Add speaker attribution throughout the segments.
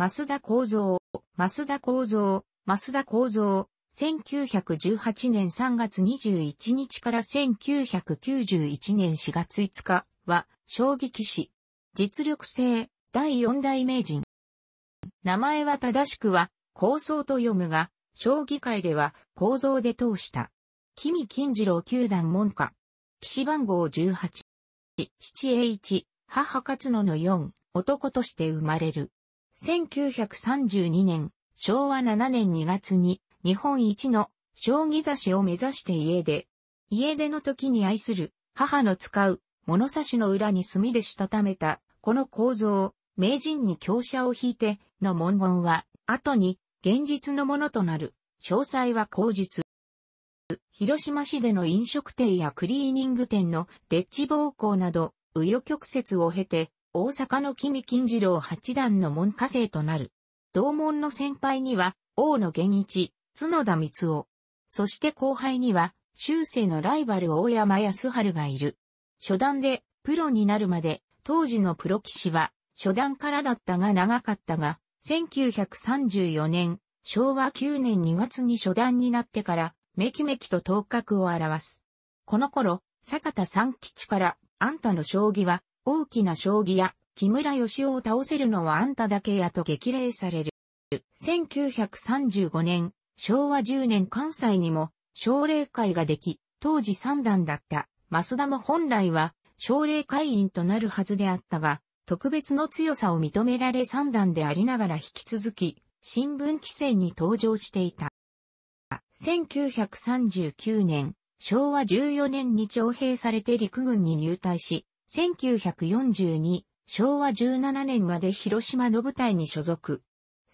Speaker 1: 増田幸三、増田幸三、増田幸三、1918年3月21日から1991年4月5日は、将棋騎士。実力性、第四代名人。名前は正しくは、構想と読むが、将棋界では、構造で通した。君金次郎球団門下。騎士番号18。父一、母勝野の4、男として生まれる。1932年、昭和7年2月に日本一の将棋雑しを目指して家出。家出の時に愛する母の使う物差しの裏に墨でしたためたこの構造、名人に強者を引いての文言は後に現実のものとなる。詳細は口述。広島市での飲食店やクリーニング店のデッチ暴行など、紆余曲折を経て、大阪の君金次郎八段の門下生となる。同門の先輩には、王野源一、角田光夫。そして後輩には、修正のライバル大山康春がいる。初段で、プロになるまで、当時のプロ騎士は、初段からだったが長かったが、1934年、昭和9年2月に初段になってから、めきめきと頭角を表す。この頃、坂田三吉から、あんたの将棋は、大きな将棋や、木村義雄を倒せるのはあんただけやと激励される。1935年、昭和10年関西にも奨励会ができ、当時三段だった増田も本来は奨励会員となるはずであったが、特別の強さを認められ三段でありながら引き続き、新聞規制に登場していた。1939年、昭和14年に徴兵されて陸軍に入隊し、1942、昭和17年まで広島の部隊に所属。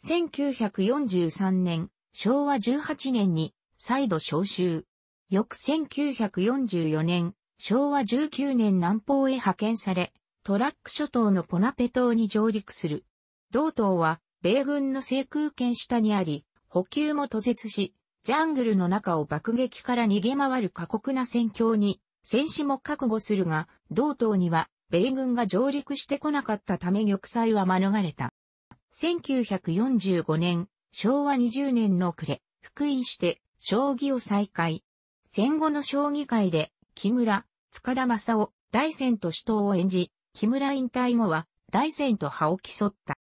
Speaker 1: 1943年、昭和18年に再度召集。翌1944年、昭和19年南方へ派遣され、トラック諸島のポナペ島に上陸する。同島は、米軍の制空権下にあり、補給も途絶し、ジャングルの中を爆撃から逃げ回る過酷な戦況に、戦死も覚悟するが、同島には米軍が上陸してこなかったため玉砕は免れた。1945年、昭和20年の暮れ、復員して将棋を再開。戦後の将棋界で、木村、塚田正夫、大戦と死闘を演じ、木村引退後は、大戦と葉を競った。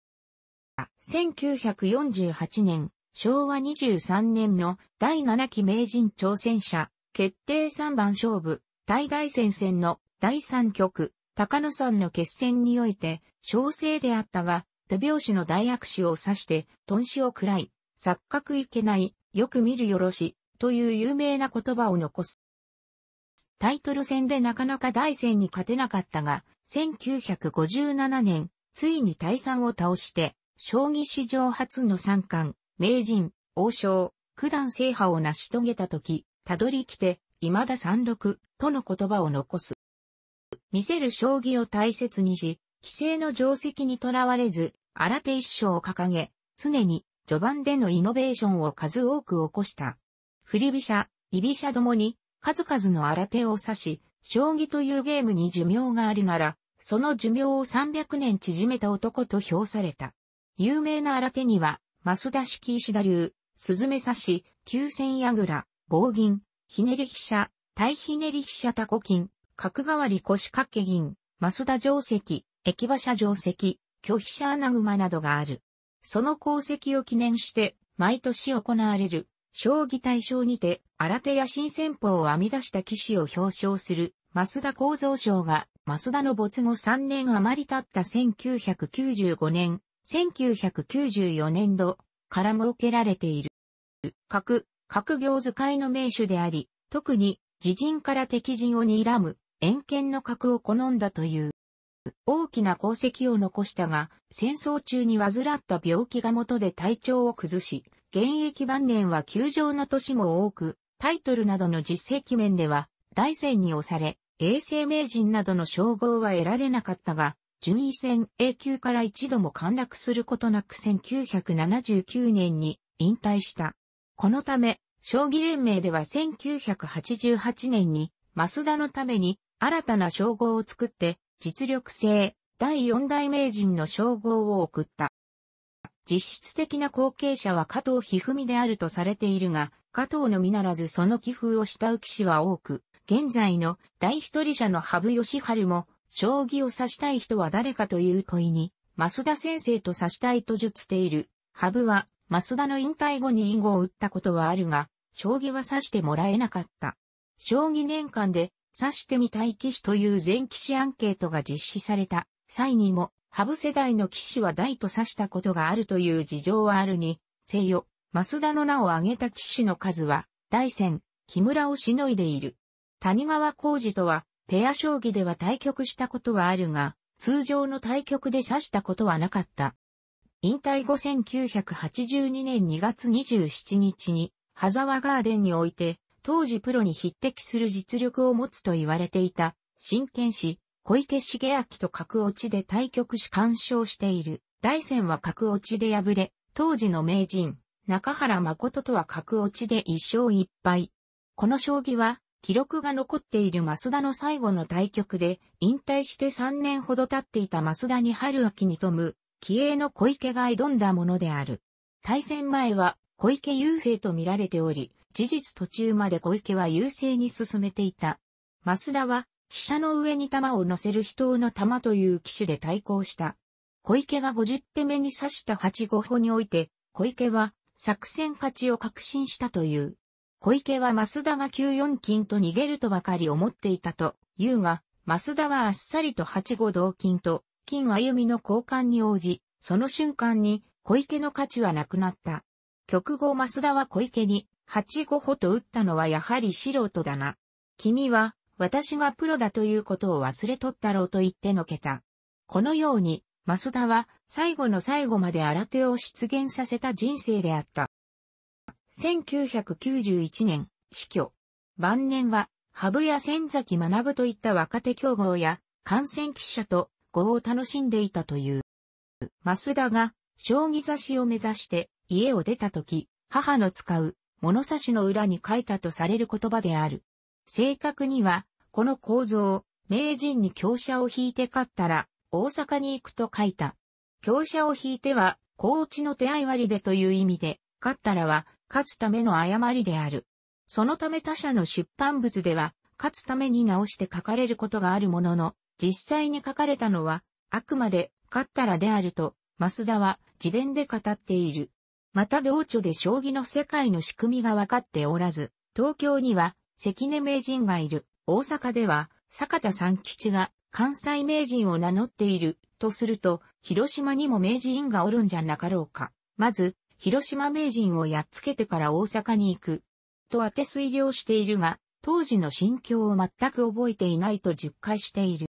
Speaker 1: 1948年、昭和23年の第7期名人挑戦者、決定3番勝負、大大戦線の第3局、高野山の決戦において、小生であったが、手拍子の大悪手を指して、頓死を喰らい、錯覚いけない、よく見るよろし、という有名な言葉を残す。タイトル戦でなかなか大戦に勝てなかったが、1957年、ついに大山を倒して、将棋史上初の三冠、名人、王将、九段制覇を成し遂げた時、たどり来て、未だ三六、との言葉を残す。見せる将棋を大切にし、規制の定石にとらわれず、新手一生を掲げ、常に序盤でのイノベーションを数多く起こした。振り飛車、居飛車ともに数々の新手を指し、将棋というゲームに寿命があるなら、その寿命を300年縮めた男と評された。有名な新手には、増田式石田流、鈴目刺し、九千矢倉、棒銀、ひねり飛車、対ひねり飛車タコ金、角代わり腰掛け銀、増田定石、駅馬車定石、拒否者穴熊などがある。その功績を記念して、毎年行われる、将棋大賞にて、新手や新戦法を編み出した棋士を表彰する、増田構造賞が、増田の没後3年余り経った1995年、1994年度から設けられている。各、各行使いの名手であり、特に、自陣から敵陣を睨む、遠見の格を好んだという。大きな功績を残したが、戦争中に患った病気が元で体調を崩し、現役晩年は休場の年も多く、タイトルなどの実績面では、大戦に押され、永世名人などの称号は得られなかったが、順位戦 A 級から一度も陥落することなく1979年に引退した。このため、将棋連盟では1988年に、増田のために新たな称号を作って、実力性、第四代名人の称号を送った。実質的な後継者は加藤一二三であるとされているが、加藤のみならずその寄付を慕う騎士は多く、現在の第一人者の羽生義晴も、将棋を指したい人は誰かという問いに、増田先生と指したいと述している。羽生は、増田の引退後に囲碁を打ったことはあるが、将棋は指してもらえなかった。将棋年間で指してみたい騎士という全騎士アンケートが実施された際にも、ハブ世代の騎士は大と指したことがあるという事情はあるに、せよ、増田の名を挙げた騎士の数は、大戦、木村をしのいでいる。谷川浩二とは、ペア将棋では対局したことはあるが、通常の対局で指したことはなかった。引退後1982年2月27日に、ハザワガーデンにおいて、当時プロに匹敵する実力を持つと言われていた、真剣師、小池茂明と格落ちで対局し干渉している。大戦は格落ちで敗れ、当時の名人、中原誠とは格落ちで一勝一敗。この将棋は、記録が残っている増田の最後の対局で、引退して3年ほど経っていた増田に春秋に富む、気鋭の小池が挑んだものである。対戦前は、小池優勢と見られており、事実途中まで小池は優勢に進めていた。増田は、飛車の上に弾を乗せる人の弾という機種で対抗した。小池が50手目に刺した8五歩において、小池は作戦勝ちを確信したという。小池は増田が9四金と逃げるとばかり思っていたと言うが、増田はあっさりと8五同金と、金歩みの交換に応じ、その瞬間に小池の価値はなくなった。局後増田は小池に8五歩と打ったのはやはり素人だな。君は、私がプロだということを忘れとったろうと言ってのけた。このように、増田は最後の最後まで新手を出現させた人生であった。1991年、死去。晩年は、羽生や千崎学といった若手競合や、感染記者と語を楽しんでいたという。増田が、将棋雑誌を目指して、家を出た時、母の使う物差しの裏に書いたとされる言葉である。正確には、この構造を名人に強者を引いて勝ったら、大阪に行くと書いた。強者を引いては、高知の手合割でという意味で、勝ったらは、勝つための誤りである。そのため他社の出版物では、勝つために直して書かれることがあるものの、実際に書かれたのは、あくまで、勝ったらであると、増田は自伝で語っている。また同著で将棋の世界の仕組みが分かっておらず、東京には関根名人がいる、大阪では坂田三吉が関西名人を名乗っているとすると、広島にも名人がおるんじゃなかろうか。まず、広島名人をやっつけてから大阪に行く。と当て推量しているが、当時の心境を全く覚えていないと述回している。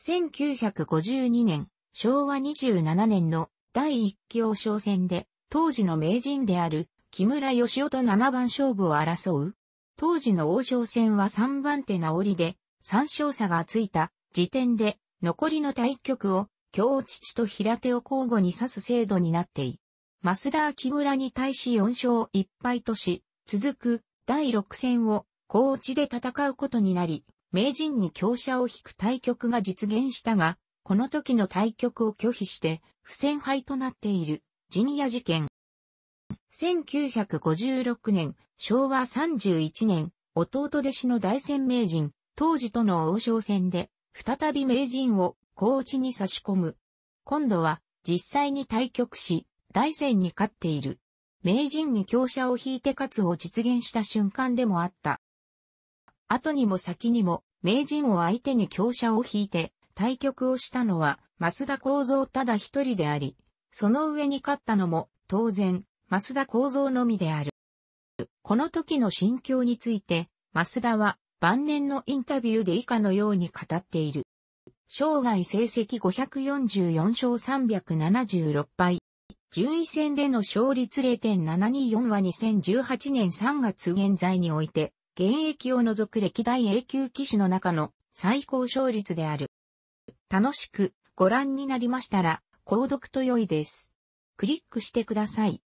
Speaker 1: 1952年、昭和27年の第一期王戦で、当時の名人である木村義夫と七番勝負を争う。当時の王将戦は三番手直りで、三勝差がついた時点で、残りの対局を、京父と平手を交互に指す制度になってい。増田木村に対し四勝一敗とし、続く第六戦を高知で戦うことになり、名人に強者を引く対局が実現したが、この時の対局を拒否して、不戦敗となっている。ジニア事件。1956年、昭和31年、弟弟子の大戦名人、当時との王将戦で、再び名人を高知に差し込む。今度は、実際に対局し、大戦に勝っている。名人に強者を引いて勝つを実現した瞬間でもあった。後にも先にも、名人を相手に強者を引いて、対局をしたのは、増田幸三ただ一人であり、その上に勝ったのも、当然、増田構造のみである。この時の心境について、増田は晩年のインタビューで以下のように語っている。生涯成績544勝376敗。順位戦での勝率0.724は2018年3月現在において、現役を除く歴代 A 級騎士の中の最高勝率である。楽しくご覧になりましたら、購読と良いです。クリックしてください。